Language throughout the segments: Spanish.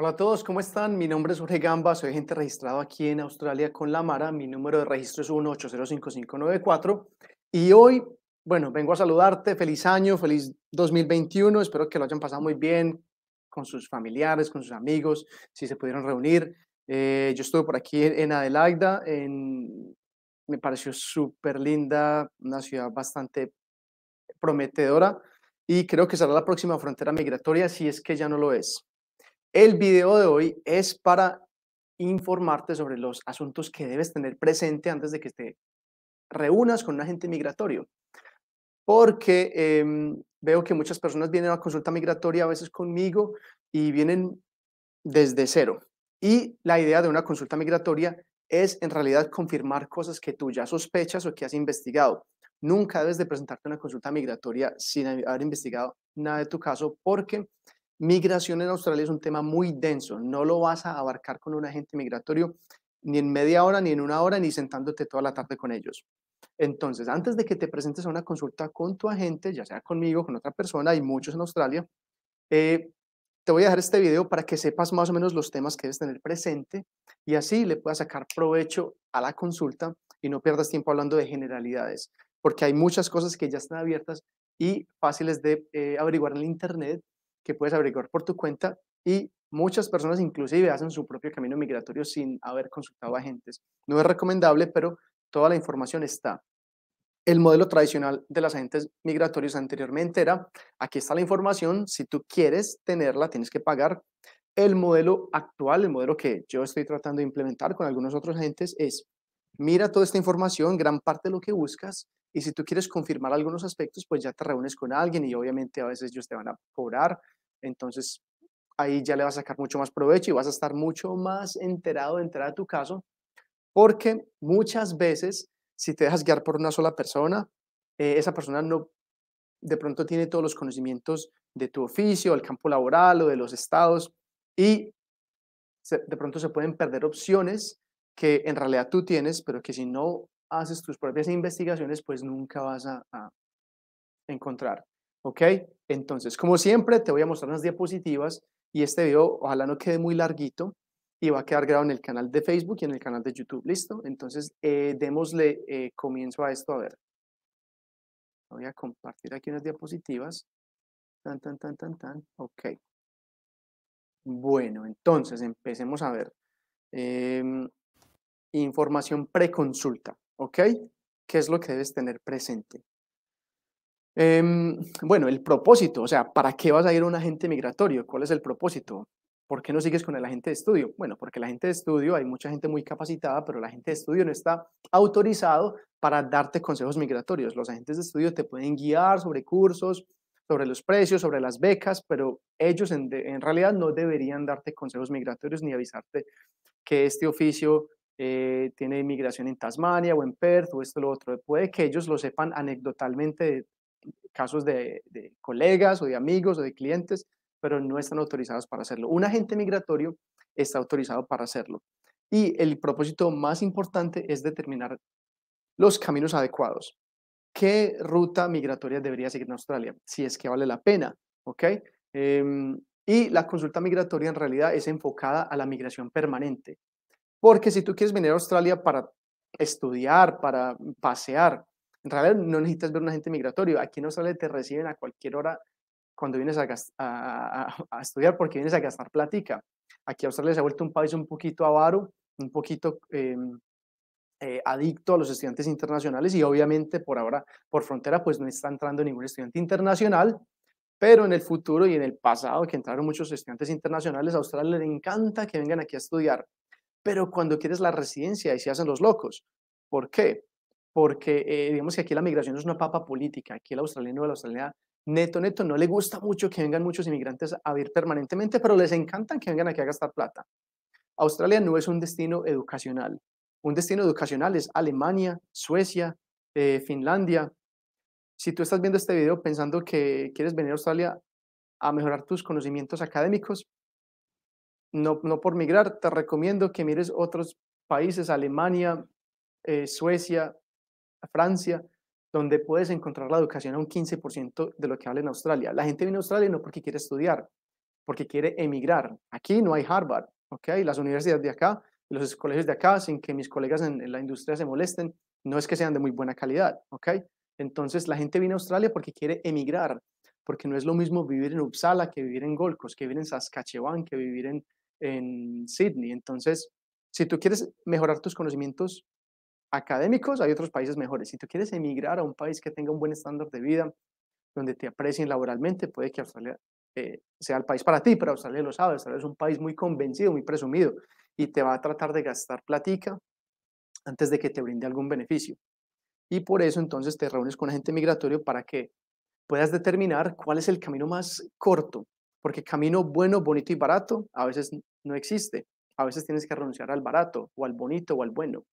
Hola a todos, ¿cómo están? Mi nombre es Jorge Gamba, soy gente registrado aquí en Australia con la Mara. Mi número de registro es 1805594. Y hoy, bueno, vengo a saludarte. Feliz año, feliz 2021. Espero que lo hayan pasado muy bien con sus familiares, con sus amigos, si se pudieron reunir. Eh, yo estuve por aquí en Adelaida, en, me pareció súper linda, una ciudad bastante prometedora y creo que será la próxima frontera migratoria si es que ya no lo es. El video de hoy es para informarte sobre los asuntos que debes tener presente antes de que te reúnas con un agente migratorio. Porque em, veo que muchas personas vienen a consulta migratoria a veces conmigo y vienen desde cero. Y la idea de una consulta migratoria es en realidad confirmar cosas que tú ya sospechas o que has investigado. Nunca debes de presentarte a una consulta migratoria sin haber investigado nada de tu caso porque Migración en Australia es un tema muy denso, no lo vas a abarcar con un agente migratorio ni en media hora, ni en una hora, ni sentándote toda la tarde con ellos. Entonces, antes de que te presentes a una consulta con tu agente, ya sea conmigo, con otra persona, hay muchos en Australia, eh, te voy a dejar este video para que sepas más o menos los temas que debes tener presente y así le puedas sacar provecho a la consulta y no pierdas tiempo hablando de generalidades, porque hay muchas cosas que ya están abiertas y fáciles de eh, averiguar en el Internet que puedes averiguar por tu cuenta y muchas personas inclusive hacen su propio camino migratorio sin haber consultado agentes. No es recomendable, pero toda la información está. El modelo tradicional de las agentes migratorios anteriormente era, aquí está la información, si tú quieres tenerla, tienes que pagar. El modelo actual, el modelo que yo estoy tratando de implementar con algunos otros agentes es, mira toda esta información, gran parte de lo que buscas, y si tú quieres confirmar algunos aspectos, pues ya te reúnes con alguien y obviamente a veces ellos te van a cobrar entonces ahí ya le vas a sacar mucho más provecho y vas a estar mucho más enterado, de entrar a tu caso, porque muchas veces si te dejas guiar por una sola persona, eh, esa persona no de pronto tiene todos los conocimientos de tu oficio, del campo laboral o de los estados y de pronto se pueden perder opciones que en realidad tú tienes, pero que si no haces tus propias investigaciones, pues nunca vas a encontrar. ¿Ok? Entonces, como siempre, te voy a mostrar unas diapositivas y este video ojalá no quede muy larguito y va a quedar grabado en el canal de Facebook y en el canal de YouTube. ¿Listo? Entonces, eh, démosle eh, comienzo a esto. A ver. Voy a compartir aquí unas diapositivas. Tan, tan, tan, tan, tan. Ok. Bueno, entonces empecemos a ver. Em, información preconsulta. ¿Ok? ¿Qué es lo que debes tener presente? Em, bueno, el propósito, o sea, ¿para qué vas a ir a un agente migratorio? ¿Cuál es el propósito? ¿Por qué no sigues con el agente de estudio? Bueno, porque el agente de estudio, hay mucha gente muy capacitada, pero el agente de estudio no está autorizado para darte consejos migratorios. Los agentes de estudio te pueden guiar sobre cursos, sobre los precios, sobre las becas, pero ellos en, realidad no deberían darte consejos migratorios ni avisarte que este oficio eh, tiene inmigración en Tasmania o en Perth o esto o lo otro. Puede que ellos lo sepan anecdotalmente casos de, colegas o de amigos o de clientes, pero no están autorizados para hacerlo. Un agente migratorio está autorizado para hacerlo. Y el propósito más importante es determinar los caminos adecuados. ¿Qué ruta migratoria debería seguir en Australia? Si es que vale la pena, ¿ok? Em, y la consulta migratoria en realidad es enfocada a la migración permanente. Porque si tú quieres venir a Australia para estudiar, para pasear, en realidad no necesitas ver un agente migratorio. Aquí en Australia te reciben a cualquier hora cuando vienes a, estudiar porque vienes a gastar platica. Aquí Australia se ha vuelto un país un poquito avaro, un poquito em, eh, adicto a los estudiantes internacionales y obviamente por ahora, por frontera, pues no está entrando ningún estudiante internacional, pero en el futuro y en el pasado que entraron muchos estudiantes internacionales, a Australia le encanta que vengan aquí a estudiar, pero cuando quieres la residencia y se hacen los locos. ¿Por qué? porque eh, digamos que aquí la migración es una papa política, aquí el australiano de la Australia, neto, neto, no le gusta mucho que vengan muchos inmigrantes a vivir permanentemente, pero les encantan que vengan aquí a gastar plata. Australia no es un destino educacional. Un destino educacional es Alemania, Suecia, eh, Finlandia. Si tú estás viendo este video pensando que quieres venir a Australia a mejorar tus conocimientos académicos, no, no por migrar, te recomiendo que mires otros países, Alemania, eh, Suecia, Francia, donde puedes encontrar la educación a un 15% de lo que vale en Australia. La gente viene a Australia no porque quiere estudiar, porque quiere emigrar. Aquí no hay Harvard, ¿ok? Las universidades de acá, los colegios de acá, sin que mis colegas en, la industria se molesten, no es que sean de muy buena calidad, ¿ok? Entonces la gente viene a Australia porque quiere emigrar, porque no es lo mismo vivir en Uppsala que vivir en Gold que vivir en Saskatchewan, que vivir en Sydney. Entonces, si tú quieres mejorar tus conocimientos académicos, hay otros países mejores. Si tú quieres emigrar a un país que tenga un buen estándar de vida, donde te aprecien laboralmente, puede que Australia eh, sea el país para ti, pero Australia lo sabe, Australia es un país muy convencido, muy presumido, y te va a tratar de gastar platica antes de que te brinde algún beneficio. Y por eso entonces te reúnes con agente migratorio para que puedas determinar cuál es el camino más corto, porque camino bueno, bonito y barato a veces no existe. A veces tienes que renunciar al barato o al bonito o al bueno.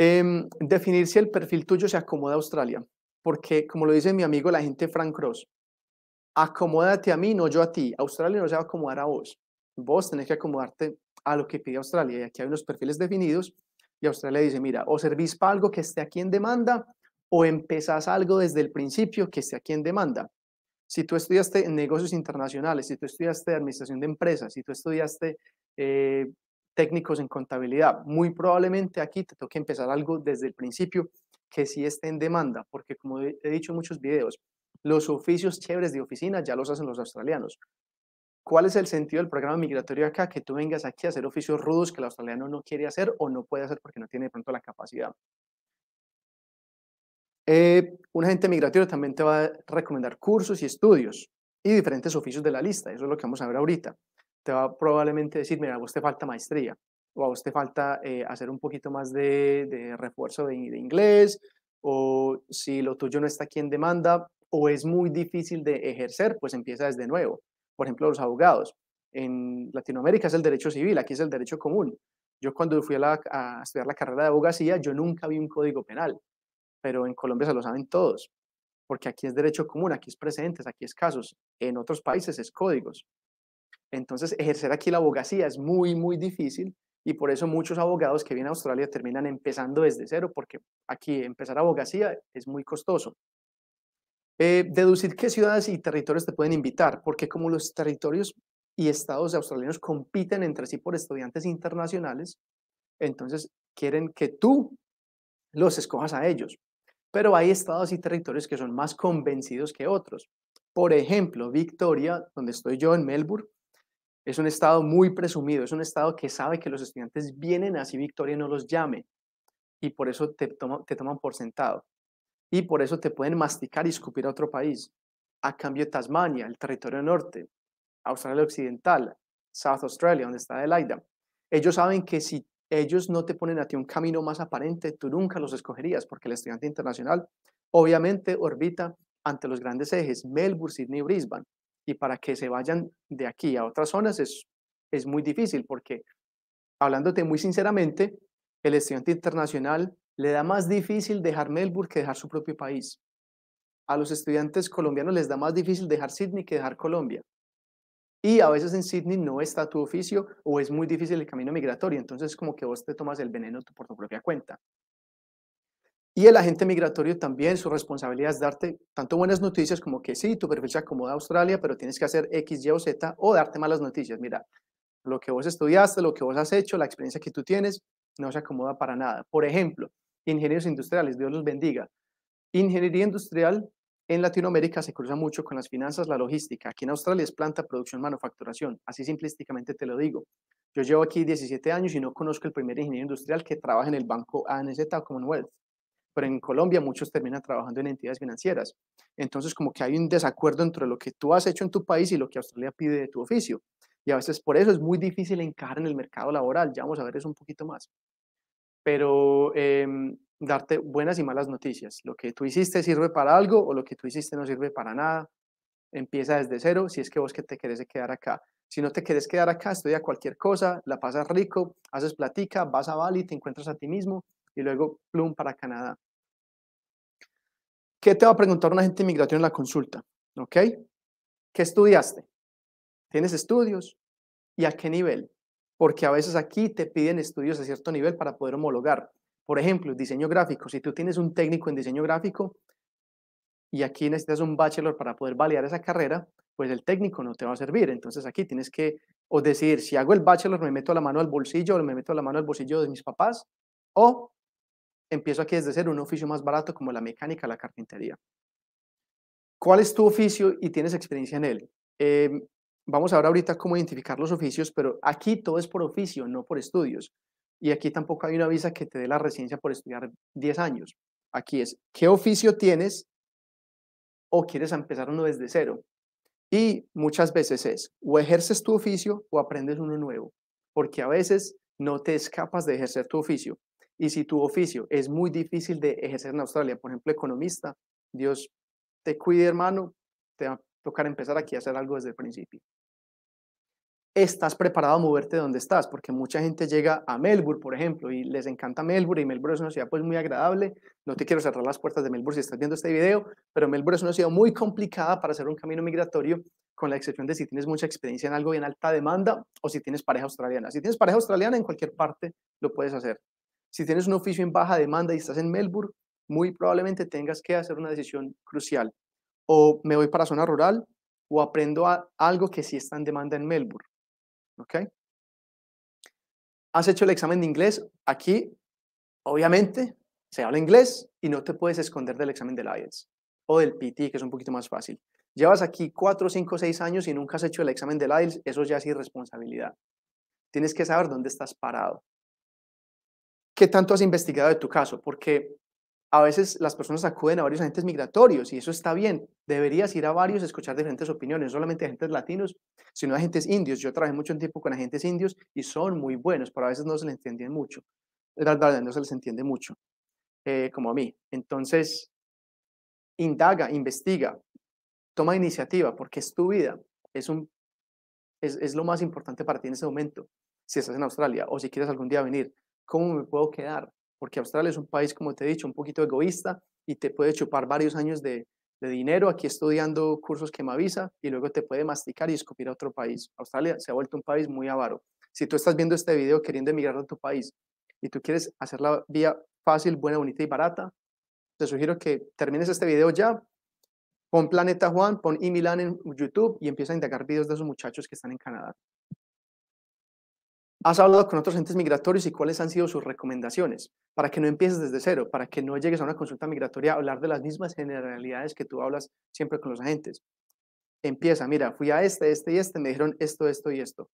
Em, definir si el perfil tuyo se acomoda a Australia, porque como lo dice mi amigo, la gente Frank Cross, acomódate a mí, no yo a ti. Australia no se va a acomodar a vos. Vos tenés que acomodarte a lo que pide Australia. Y aquí hay unos perfiles definidos y Australia dice, mira, o servís para algo que esté aquí en demanda o empezás algo desde el principio que esté aquí en demanda. Si tú estudiaste negocios internacionales, si tú estudiaste administración de empresas, si tú estudiaste eh, técnicos en contabilidad. Muy probablemente aquí te toque empezar algo desde el principio que sí esté en demanda, porque como he dicho en muchos videos, los oficios chéveres de oficina ya los hacen los australianos. ¿Cuál es el sentido del programa migratorio acá? Que tú vengas aquí a hacer oficios rudos que el australiano no quiere hacer o no puede hacer porque no tiene de pronto la capacidad. Eh, un agente migratorio también te va a recomendar cursos y estudios y diferentes oficios de la lista. Eso es lo que vamos a ver ahorita va probablemente decir, mira, a vos te falta maestría, o a vos te falta eh, hacer un poquito más de, refuerzo de, inglés, o si lo tuyo no está aquí en demanda, o es muy difícil de ejercer, pues empieza desde nuevo. Por ejemplo, los abogados. En Latinoamérica es el derecho civil, aquí es el derecho común. Yo cuando fui a, estudiar la carrera de abogacía, yo nunca vi un código penal, pero en Colombia se lo saben todos porque aquí es derecho común, aquí es precedentes aquí es casos. En otros países es códigos. Entonces, ejercer aquí la abogacía es muy, muy difícil y por eso muchos abogados que vienen a Australia terminan empezando desde cero, porque aquí empezar abogacía es muy costoso. Eh, deducir qué ciudades y territorios te pueden invitar, porque como los territorios y estados australianos compiten entre sí por estudiantes internacionales, entonces quieren que tú los escojas a ellos. Pero hay estados y territorios que son más convencidos que otros. Por ejemplo, Victoria, donde estoy yo en Melbourne, es un estado muy presumido, es un estado que sabe que los estudiantes vienen así Victoria no los llame y por eso te, toman por sentado y por eso te pueden masticar y escupir a otro país. A cambio de Tasmania, el territorio norte, Australia Occidental, South Australia, donde está Adelaida, ellos saben que si ellos no te ponen a ti un camino más aparente, tú nunca los escogerías, porque el estudiante internacional obviamente orbita ante los grandes ejes, Melbourne, Sydney, Brisbane y para que se vayan de aquí a otras zonas es, es muy difícil porque, hablándote muy sinceramente, el estudiante internacional le da más difícil dejar Melbourne que dejar su propio país. A los estudiantes colombianos les da más difícil dejar Sydney que dejar Colombia. Y a veces en Sydney no está tu oficio o es muy difícil el camino migratorio, entonces como que vos te tomas el veneno por tu propia cuenta. Y el agente migratorio también, su responsabilidad es darte tanto buenas noticias como que sí, tu perfil se acomoda a Australia, pero tienes que hacer X, Y o Z o darte malas noticias. Mira, lo que vos estudiaste, lo que vos has hecho, la experiencia que tú tienes, no se acomoda para nada. Por ejemplo, ingenieros industriales, Dios los bendiga. Ingeniería industrial en Latinoamérica se cruza mucho con las finanzas, la logística. Aquí en Australia es planta, producción, manufacturación. Así simplísticamente te lo digo. Yo llevo aquí 17 años y no conozco el primer ingeniero industrial que trabaja en el banco ANZ o Commonwealth pero en Colombia muchos terminan trabajando en entidades financieras. Entonces, como que hay un desacuerdo entre lo que tú has hecho en tu país y lo que Australia pide de tu oficio. Y a veces por eso es muy difícil encajar en el mercado laboral. Ya vamos a ver eso un poquito más. Pero em, darte buenas y malas noticias. Lo que tú hiciste sirve para algo o lo que tú hiciste no sirve para nada. Empieza desde cero si es que vos que te querés quedar acá. Si no te querés quedar acá, estudia cualquier cosa, la pasas rico, haces platica, vas a Bali, te encuentras a ti mismo y luego plum para Canadá. ¿Qué te va a preguntar un agente de inmigración en la consulta? ¿Ok? ¿Qué estudiaste? ¿Tienes estudios? ¿Y a qué nivel? Porque a veces aquí te piden estudios a cierto nivel para poder homologar. Por ejemplo, diseño gráfico. Si tú tienes un técnico en diseño gráfico y aquí necesitas un bachelor para poder validar esa carrera, pues el técnico no te va a servir. Entonces aquí tienes que o decidir si hago el bachelor, me meto la mano al bolsillo o me meto la mano al bolsillo de mis papás, o empiezo aquí desde cero, un oficio más barato como la mecánica, la carpintería. ¿Cuál es tu oficio y tienes experiencia en él? Em, vamos a ver ahorita cómo identificar los oficios, pero aquí todo es por oficio, no por estudios. Y aquí tampoco hay una visa que te dé la residencia por estudiar 10 años. Aquí es qué oficio tienes o quieres empezar uno desde cero. Y muchas veces es o ejerces tu oficio o aprendes uno nuevo, porque a veces no te escapas de ejercer tu oficio. Y si tu oficio es muy difícil de ejercer en Australia, por ejemplo, economista, Dios te cuide, hermano, te va a tocar empezar aquí a hacer algo desde el principio. Estás preparado a moverte donde estás, porque mucha gente llega a Melbourne, por ejemplo, y les encanta Melbourne, y Melbourne es una ciudad pues muy agradable. No te quiero cerrar las puertas de Melbourne si estás viendo este video, pero Melbourne es una ciudad muy complicada para hacer un camino migratorio, con la excepción de si tienes mucha experiencia en algo y en alta demanda, o si tienes pareja australiana. Si tienes pareja australiana, en cualquier parte lo puedes hacer. Si tienes un oficio en baja demanda y estás en Melbourne, muy probablemente tengas que hacer una decisión crucial. O me voy para zona rural o aprendo algo que sí está en demanda en Melbourne. ¿Ok? Has hecho el examen de inglés. Aquí, obviamente, se habla inglés y no te puedes esconder del examen del IELTS o del PT, que es un poquito más fácil. Llevas aquí 4, 5, 6 años y nunca has hecho el examen del IELTS, eso ya es irresponsabilidad. Tienes que saber dónde estás parado. ¿Qué tanto has investigado de tu caso? Porque a veces las personas acuden a varios agentes migratorios y eso está bien. Deberías ir a varios, escuchar diferentes opiniones, no solamente agentes latinos, sino agentes indios. Yo trabajé mucho tiempo con agentes indios y son muy buenos, pero a veces no se les entiende mucho. Es verdad, no se les entiende mucho, eh, como a mí. Entonces, indaga, investiga, toma iniciativa, porque es tu vida, es, un, es, es lo más importante para ti en ese momento, si estás en Australia o si quieres algún día venir. ¿cómo me puedo quedar? Porque Australia es un país, como te he dicho, un poquito egoísta y te puede chupar varios años de, dinero aquí estudiando cursos que me avisa y luego te puede masticar y escupir a otro país. Australia se ha vuelto un país muy avaro. Si tú estás viendo este video queriendo emigrar a tu país y tú quieres hacer la vía fácil, buena, bonita y barata, te sugiero que termines este video ya, pon Planeta Juan, pon Imilan en YouTube y empieza a indagar videos de esos muchachos que están en Canadá has hablado con otros agentes migratorios y cuáles han sido sus recomendaciones, para que no empieces desde cero, para que no llegues a una consulta migratoria a hablar de las mismas generalidades que tú hablas siempre con los agentes. Empieza, mira, fui a este, este y este, me dijeron esto, esto y esto.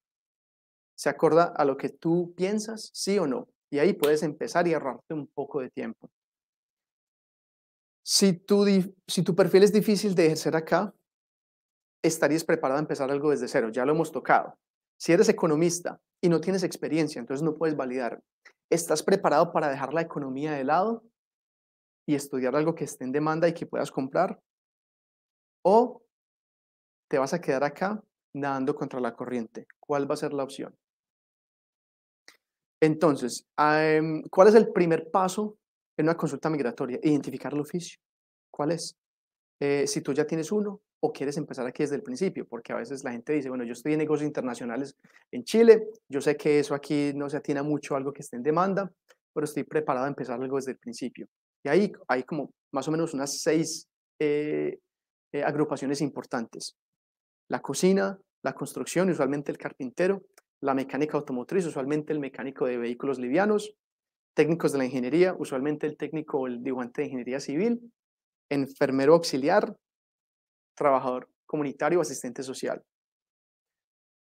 ¿Se acorda a lo que tú piensas, sí o no? Y ahí puedes empezar y ahorrarte un poco de tiempo. Si tu, si tu perfil es difícil de ejercer acá, estarías preparado a empezar algo desde cero, ya lo hemos tocado si eres economista y no tienes experiencia, entonces no puedes validar. ¿Estás preparado para dejar la economía de lado y estudiar algo que esté en demanda y que puedas comprar? ¿O te vas a quedar acá nadando contra la corriente? ¿Cuál va a ser la opción? Entonces, em, ¿cuál es el primer paso en una consulta migratoria? Identificar el oficio. ¿Cuál es? Eh, si tú ya tienes uno, o quieres empezar aquí desde el principio, porque a veces la gente dice, bueno, yo estoy en negocios internacionales en Chile, yo sé que eso aquí no se atina mucho a algo que esté en demanda, pero estoy preparado a empezar algo desde el principio. Y ahí hay como más o menos unas seis eh, eh, agrupaciones importantes. La cocina, la construcción, usualmente el carpintero, la mecánica automotriz, usualmente el mecánico de vehículos livianos, técnicos de la ingeniería, usualmente el técnico o el dibujante de ingeniería civil, enfermero auxiliar, trabajador comunitario o asistente social.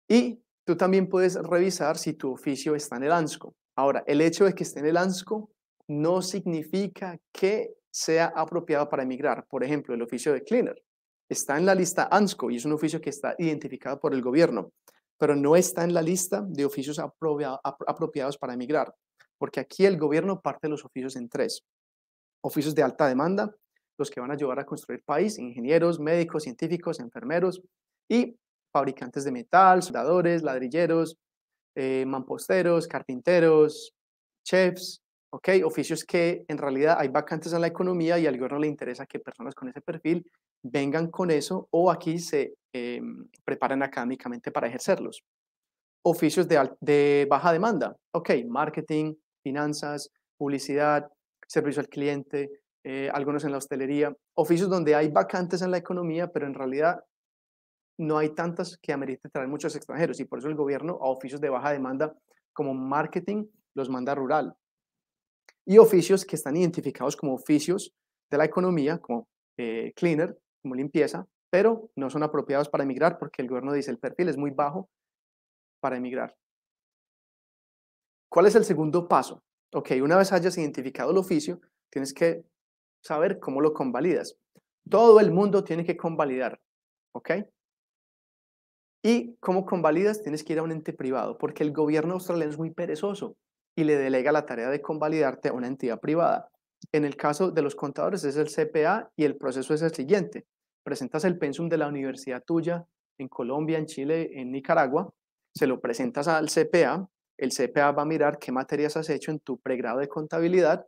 Y tú también puedes revisar si tu oficio está en el ANSCO. Ahora, el hecho de que esté en el ANSCO no significa que sea apropiado para emigrar. Por ejemplo, el oficio de cleaner está en la lista ANSCO y es un oficio que está identificado por el gobierno, pero no está en la lista de oficios apropiados para emigrar, porque aquí el gobierno parte los oficios en tres. Oficios de alta demanda, los que van a ayudar a construir país, ingenieros, médicos, científicos, enfermeros y fabricantes de metal, soldadores, ladrilleros, eh, mamposteros, carpinteros, chefs, ¿ok? Oficios que en realidad hay vacantes en la economía y al gobierno le interesa que personas con ese perfil vengan con eso o aquí se em, preparen académicamente para ejercerlos. Oficios de, de baja demanda, ok, marketing, finanzas, publicidad, servicio al cliente, eh, algunos en la hostelería, oficios donde hay vacantes en la economía, pero en realidad no hay tantas que ameriten traer muchos extranjeros y por eso el gobierno a oficios de baja demanda como marketing los manda rural. Y oficios que están identificados como oficios de la economía, como eh, cleaner, como limpieza, pero no son apropiados para emigrar porque el gobierno dice el perfil es muy bajo para emigrar. ¿Cuál es el segundo paso? Ok, una vez hayas identificado el oficio, tienes que saber cómo lo convalidas. Todo el mundo tiene que convalidar, ¿ok? Y cómo convalidas tienes que ir a un ente privado, porque el gobierno australiano es muy perezoso y le delega la tarea de convalidarte a una entidad privada. En el caso de los contadores es el CPA y el proceso es el siguiente. Presentas el pensum de la universidad tuya en Colombia, en Chile, en Nicaragua, se lo presentas al CPA, el CPA va a mirar qué materias has hecho en tu pregrado de contabilidad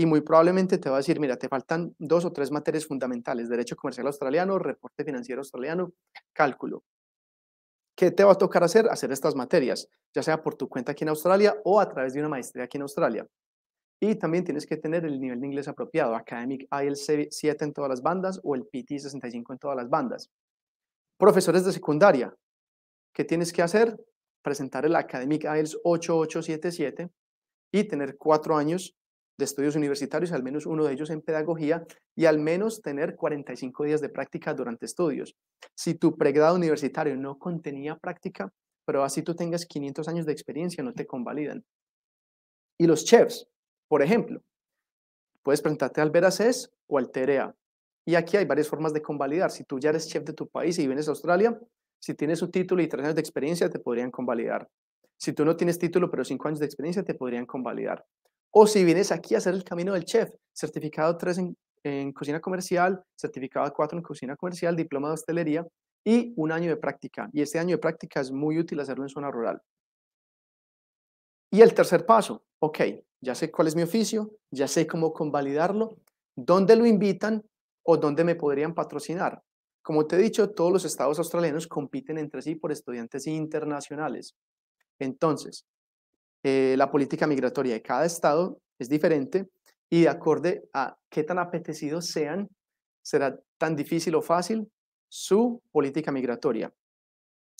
y muy probablemente te va a decir, mira, te faltan dos o tres materias fundamentales, derecho comercial australiano, reporte financiero australiano, cálculo. ¿Qué te va a tocar hacer? Hacer estas materias, ya sea por tu cuenta aquí en Australia o a través de una maestría aquí en Australia. Y también tienes que tener el nivel de inglés apropiado, Academic IELTS 7 en todas las bandas o el PT 65 en todas las bandas. Profesores de secundaria, ¿qué tienes que hacer? Presentar el Academic IELTS 8877 y tener cuatro años de estudios universitarios, al menos uno de ellos en pedagogía, y al menos tener 45 días de práctica durante estudios. Si tu pregrado universitario no contenía práctica, pero así tú tengas 500 años de experiencia, no te convalidan. Y los chefs, por ejemplo, puedes presentarte al Veracés e o al TEREA. Y aquí hay varias formas de convalidar. Si tú ya eres chef de tu país y vienes a Australia, si tienes un título y tres años de experiencia, te podrían convalidar. Si tú no tienes título, pero cinco años de experiencia, te podrían convalidar. O si vienes aquí a hacer el camino del chef, certificado 3 en, cocina comercial, certificado 4 en cocina comercial, diploma de hostelería y un año de práctica. Y este año de práctica es muy útil hacerlo en zona rural. Y el tercer paso, ok, ya sé cuál es mi oficio, ya sé cómo convalidarlo, dónde lo invitan o dónde me podrían patrocinar. Como te he dicho, todos los estados australianos compiten entre sí por estudiantes internacionales. Entonces, eh, la política migratoria de cada estado es diferente y de acorde a qué tan apetecidos sean, será tan difícil o fácil su política migratoria.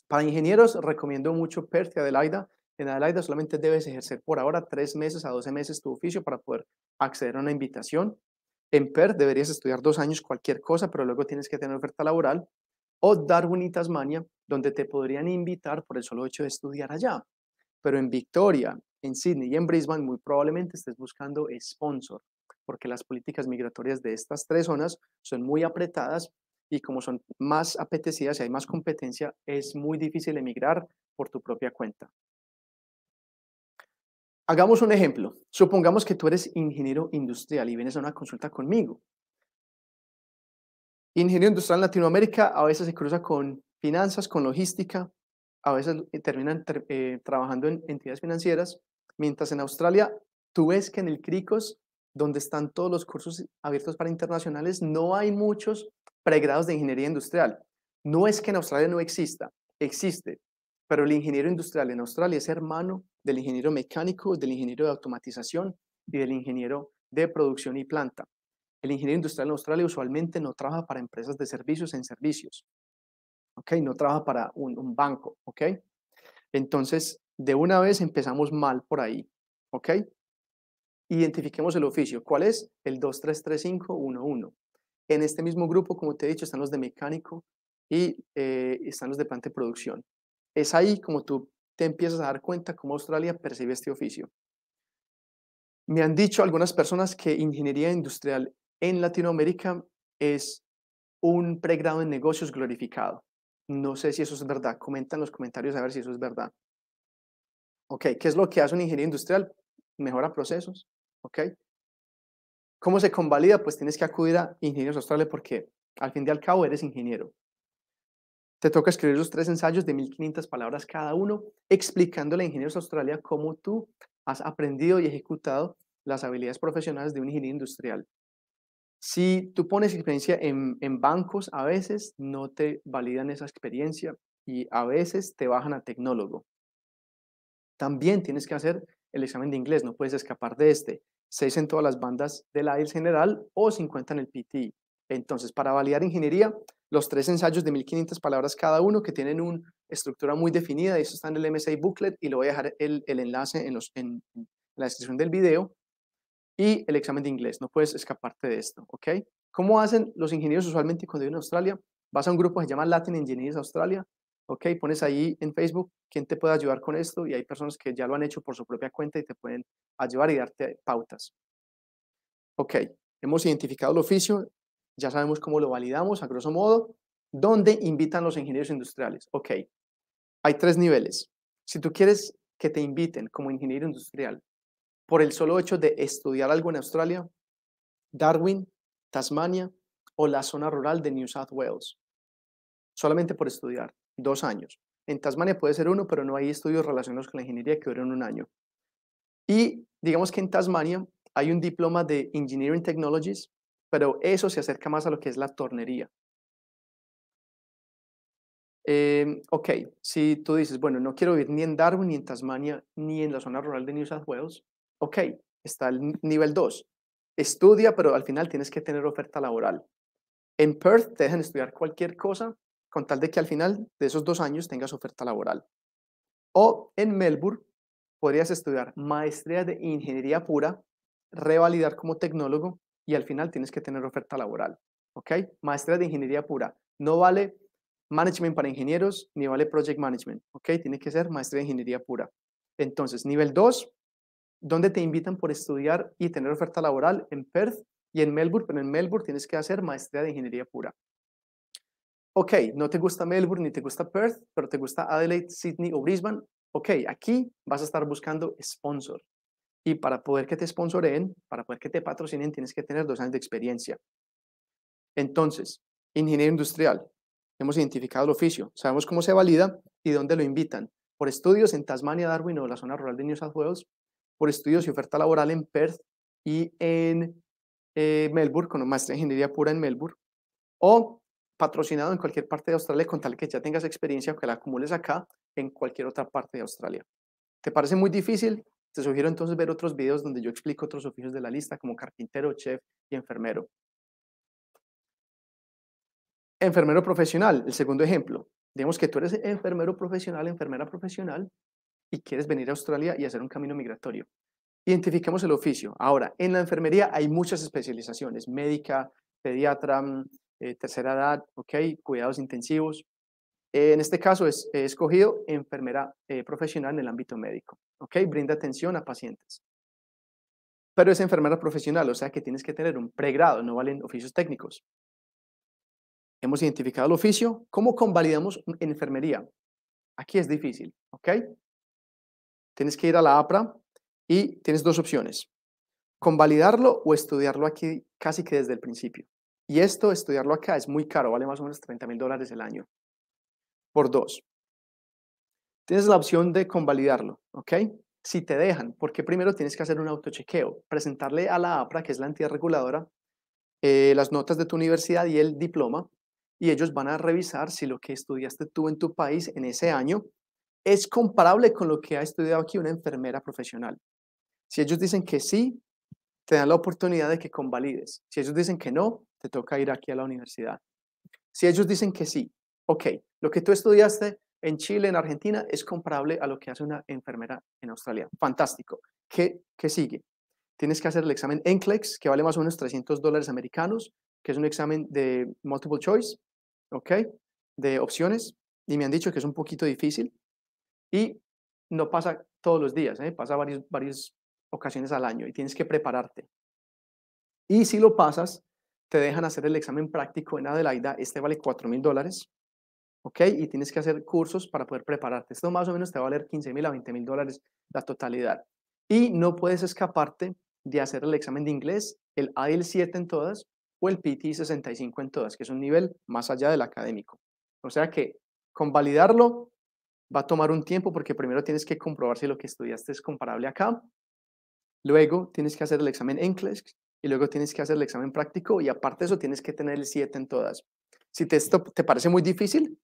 Para ingenieros recomiendo mucho PERT y Adelaida. En Adelaida solamente debes ejercer por ahora tres meses a 12 meses tu oficio para poder acceder a una invitación. En Perth deberías estudiar dos años cualquier cosa, pero luego tienes que tener oferta laboral. O Darwin y Tasmania, donde te podrían invitar por el solo hecho de estudiar allá pero en Victoria, en Sydney y en Brisbane muy probablemente estés buscando sponsor, porque las políticas migratorias de estas tres zonas son muy apretadas y como son más apetecidas y hay más competencia, es muy difícil emigrar por tu propia cuenta. Hagamos un ejemplo. Supongamos que tú eres ingeniero industrial y vienes a una consulta conmigo. Ingeniero industrial en Latinoamérica a veces se cruza con finanzas, con logística, a veces eh, terminan eh, trabajando en entidades financieras, mientras en Australia tú ves que en el CRICOS, donde están todos los cursos abiertos para internacionales, no hay muchos pregrados de ingeniería industrial. No es que en Australia no exista, existe, pero el ingeniero industrial en Australia es hermano del ingeniero mecánico, del ingeniero de automatización y del ingeniero de producción y planta. El ingeniero industrial en Australia usualmente no trabaja para empresas de servicios en servicios, no trabaja para un, banco, Entonces, de una vez empezamos mal por ahí, ¿ok? Identifiquemos el oficio. ¿Cuál es? El 233511. En este mismo grupo, como te he dicho, están los de mecánico y eh, están los de planta de producción. Es ahí como tú te empiezas a dar cuenta cómo Australia percibe este oficio. Me han dicho algunas personas que ingeniería industrial en Latinoamérica es un pregrado en negocios glorificado. No sé si eso es verdad. Comenta en los comentarios a ver si eso es verdad. Ok, ¿qué es lo que hace un ingeniero industrial? Mejora procesos. Ok. ¿Cómo se convalida? Pues tienes que acudir a ingenieros australes porque al fin y al cabo eres ingeniero. Te toca escribir los tres ensayos de 1500 palabras cada uno, explicando a ingenieros australia cómo tú has aprendido y ejecutado las habilidades profesionales de un ingeniero industrial. Si tú pones experiencia en, bancos, a veces no te validan esa experiencia y a veces te bajan a tecnólogo. También tienes que hacer el examen de inglés, no puedes escapar de este. Seis en todas las bandas del la IELTS general o 50 en el PT. Entonces, para validar ingeniería, los tres ensayos de 1500 palabras cada uno que tienen una estructura muy definida, eso está en el MSI booklet y lo voy a dejar el, enlace en, en la descripción del video y el examen de inglés. No puedes escaparte de esto, ¿ok? ¿Cómo hacen los ingenieros usualmente cuando vienen a Australia? Vas a un grupo que se llama Latin Engineers Australia, ¿ok? Pones ahí en Facebook quién te puede ayudar con esto y hay personas que ya lo han hecho por su propia cuenta y te pueden ayudar y darte pautas. Ok, hemos identificado el oficio, ya sabemos cómo lo validamos a grosso modo. ¿Dónde invitan los ingenieros industriales? Ok, hay tres niveles. Si tú quieres que te inviten como ingeniero industrial por el solo hecho de estudiar algo en Australia, Darwin, Tasmania o la zona rural de New South Wales. Solamente por estudiar, dos años. En Tasmania puede ser uno, pero no hay estudios relacionados con la ingeniería que duren un año. Y digamos que en Tasmania hay un diploma de Engineering Technologies, pero eso se acerca más a lo que es la tornería. Em, ok, si tú dices, bueno, no quiero vivir ni en Darwin, ni en Tasmania, ni en la zona rural de New South Wales, ok, está el nivel 2. Estudia, pero al final tienes que tener oferta laboral. En Perth te dejan estudiar cualquier cosa con tal de que al final de esos dos años tengas oferta laboral. O en Melbourne podrías estudiar maestría de ingeniería pura, revalidar como tecnólogo y al final tienes que tener oferta laboral. ¿Ok? Maestría de ingeniería pura. No vale management para ingenieros ni vale project management. ¿Ok? Tiene que ser maestría de ingeniería pura. Entonces, nivel 2, donde te invitan por estudiar y tener oferta laboral en Perth y en Melbourne, pero en Melbourne tienes que hacer maestría de ingeniería pura. Ok, no te gusta Melbourne ni te gusta Perth, pero te gusta Adelaide, Sydney o Brisbane. Ok, aquí vas a estar buscando sponsor. Y para poder que te sponsoren, para poder que te patrocinen, tienes que tener dos años de experiencia. Entonces, ingeniero industrial, hemos identificado el oficio, sabemos cómo se valida y dónde lo invitan. Por estudios en Tasmania, Darwin o la zona rural de New South Wales, por estudios y oferta laboral en Perth y en eh, Melbourne, con un maestro de ingeniería pura en Melbourne, o patrocinado en cualquier parte de Australia, con tal que ya tengas experiencia o que la acumules acá en cualquier otra parte de Australia. ¿Te parece muy difícil? Te sugiero entonces ver otros videos donde yo explico otros oficios de la lista, como carpintero, chef y enfermero. Enfermero profesional, el segundo ejemplo. Digamos que tú eres enfermero profesional, enfermera profesional, y quieres venir a Australia y hacer un camino migratorio. Identificamos el oficio. Ahora, en la enfermería hay muchas especializaciones, médica, pediatra, mm, eh, tercera edad, okay, cuidados intensivos. en este caso es, he escogido enfermera eh, profesional en el ámbito médico. Okay, brinda atención a pacientes. Pero es enfermera profesional, o sea que tienes que tener un pregrado, no valen oficios técnicos. Hemos identificado el oficio. ¿Cómo convalidamos en enfermería? Aquí es difícil, ¿ok? Tienes que ir a la APRA y tienes dos opciones, convalidarlo o estudiarlo aquí casi que desde el principio. Y esto, estudiarlo acá, es muy caro, vale más o menos 30 mil dólares el año, por dos. Tienes la opción de convalidarlo, ¿ok? Si te dejan, porque primero tienes que hacer un autochequeo, presentarle a la APRA, que es la entidad reguladora, eh, las notas de tu universidad y el diploma, y ellos van a revisar si lo que estudiaste tú en tu país en ese año es comparable con lo que ha estudiado aquí una enfermera profesional. Si ellos dicen que sí, te dan la oportunidad de que convalides. Si ellos dicen que no, te toca ir aquí a la universidad. Si ellos dicen que sí, ok, lo que tú estudiaste en Chile, en Argentina, es comparable a lo que hace una enfermera en Australia. Fantástico. ¿Qué, qué sigue? Tienes que hacer el examen NCLEX, que vale más o menos 300 dólares americanos, que es un examen de multiple choice, ¿ok? De opciones. Y me han dicho que es un poquito difícil, y no pasa todos los días, ¿eh? pasa varias ocasiones al año y tienes que prepararte. Y si lo pasas, te dejan hacer el examen práctico en Adelaida, este vale 4 mil dólares, ¿ok? Y tienes que hacer cursos para poder prepararte. Esto más o menos te va a valer 15 mil a 20 mil dólares la totalidad. Y no puedes escaparte de hacer el examen de inglés, el ail 7 en todas o el PT 65 en todas, que es un nivel más allá del académico. O sea que con validarlo va a tomar un tiempo porque primero tienes que comprobar si lo que estudiaste es comparable acá. Luego tienes que hacer el examen en inglés y luego tienes que hacer el examen práctico y aparte de eso tienes que tener el 7 en todas. Si te, esto te parece muy difícil,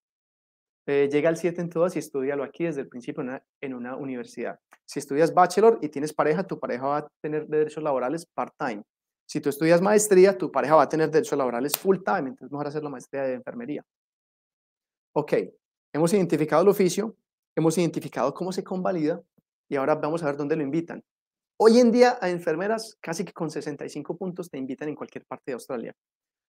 eh, llega al 7 en todas y estudialo aquí desde el principio en una, universidad. Si estudias bachelor y tienes pareja, tu pareja va a tener derechos laborales part-time. Si tú estudias maestría, tu pareja va a tener derechos laborales full-time, entonces mejor hacer la maestría de enfermería. Ok, Hemos identificado el oficio, hemos identificado cómo se convalida y ahora vamos a ver dónde lo invitan. Hoy en día a enfermeras casi que con 65 puntos te invitan en cualquier parte de Australia.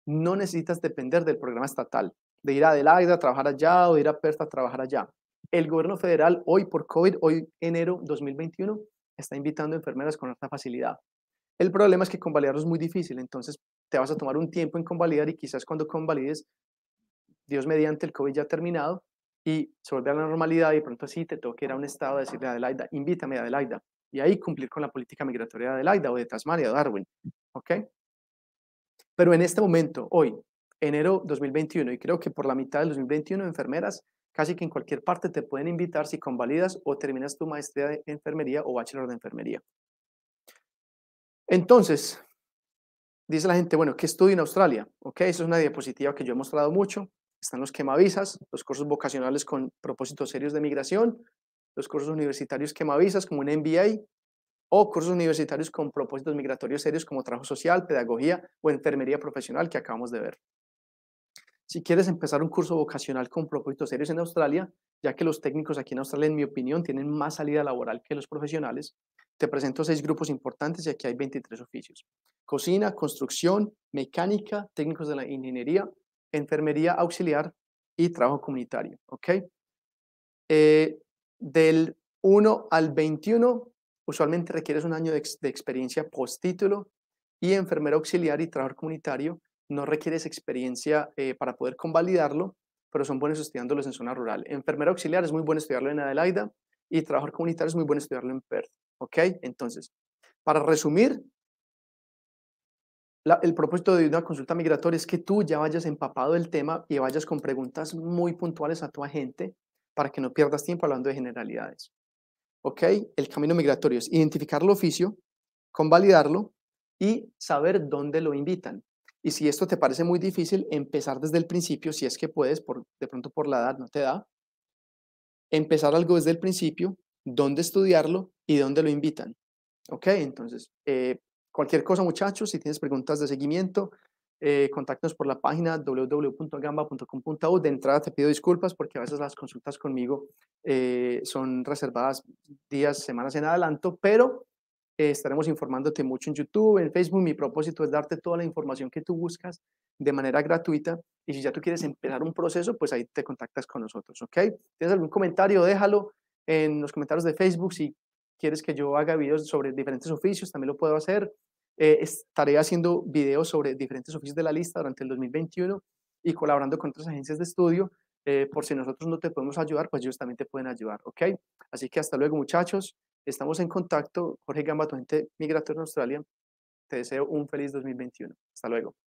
No necesitas depender del programa estatal, de ir a Adelaide a trabajar allá o ir a Perth a trabajar allá. El gobierno federal hoy por COVID, hoy enero 2021, está invitando a enfermeras con alta facilidad. El problema es que convalidar es muy difícil, entonces te vas a tomar un tiempo en convalidar y quizás cuando convalides, Dios mediante el COVID ya terminado, y se a la normalidad y pronto sí te tengo que ir a un estado a decirle a Adelaida, invítame a Adelaida y ahí cumplir con la política migratoria de Adelaida o de Tasmania o Darwin, ¿ok? Pero en este momento, hoy, enero 2021, y creo que por la mitad del 2021, enfermeras casi que en cualquier parte te pueden invitar si convalidas o terminas tu maestría de enfermería o bachelor de enfermería. Entonces, dice la gente, bueno, ¿qué estudio en Australia? Ok, eso es una diapositiva que yo he mostrado mucho. Están los quemavisas, los cursos vocacionales con propósitos serios de migración, los cursos universitarios quemavisas como un MBA o cursos universitarios con propósitos migratorios serios como trabajo social, pedagogía o enfermería profesional que acabamos de ver. Si quieres empezar un curso vocacional con propósitos serios en Australia, ya que los técnicos aquí en Australia, en mi opinión, tienen más salida laboral que los profesionales, te presento seis grupos importantes y aquí hay 23 oficios. Cocina, construcción, mecánica, técnicos de la ingeniería, enfermería auxiliar y trabajo comunitario. ¿ok? Eh, del 1 al 21, usualmente requieres un año de, experiencia post-título y enfermera auxiliar y trabajo comunitario no requieres experiencia eh, para poder convalidarlo, pero son buenos estudiándolos en zona rural. enfermera auxiliar es muy bueno estudiarlo en Adelaida y trabajador comunitario es muy bueno estudiarlo en Perth. ¿Ok? Entonces, para resumir, el propósito de una consulta migratoria es que tú ya vayas empapado del tema y vayas con preguntas muy puntuales a tu agente para que no pierdas tiempo hablando de generalidades. ¿Ok? El camino migratorio es identificar el oficio, convalidarlo y saber dónde lo invitan. Y si esto te parece muy difícil, empezar desde el principio, si es que puedes, por, de pronto por la edad no te da, empezar algo desde el principio, dónde estudiarlo y dónde lo invitan. ¿Ok? Entonces, eh, Cualquier cosa, muchachos, si tienes preguntas de seguimiento, eh, por la página www.gamba.com.au. De entrada te pido disculpas porque a veces las consultas conmigo eh, son reservadas días, semanas en adelanto, pero eh, estaremos informándote mucho en YouTube, en Facebook. Mi propósito es darte toda la información que tú buscas de manera gratuita y si ya tú quieres empezar un proceso, pues ahí te contactas con nosotros, ¿ok? ¿Tienes algún comentario? Déjalo en los comentarios de Facebook quieres que yo haga videos sobre diferentes oficios, también lo puedo hacer. Eh, estaré haciendo videos sobre diferentes oficios de la lista durante el 2021 y colaborando con otras agencias de estudio. Eh, por si nosotros no te podemos ayudar, pues ellos también te pueden ayudar, ¿ok? Así que hasta luego, muchachos. Estamos en contacto. Jorge Gamba, tu gente migratoria en Australia. Te deseo un feliz 2021. Hasta luego.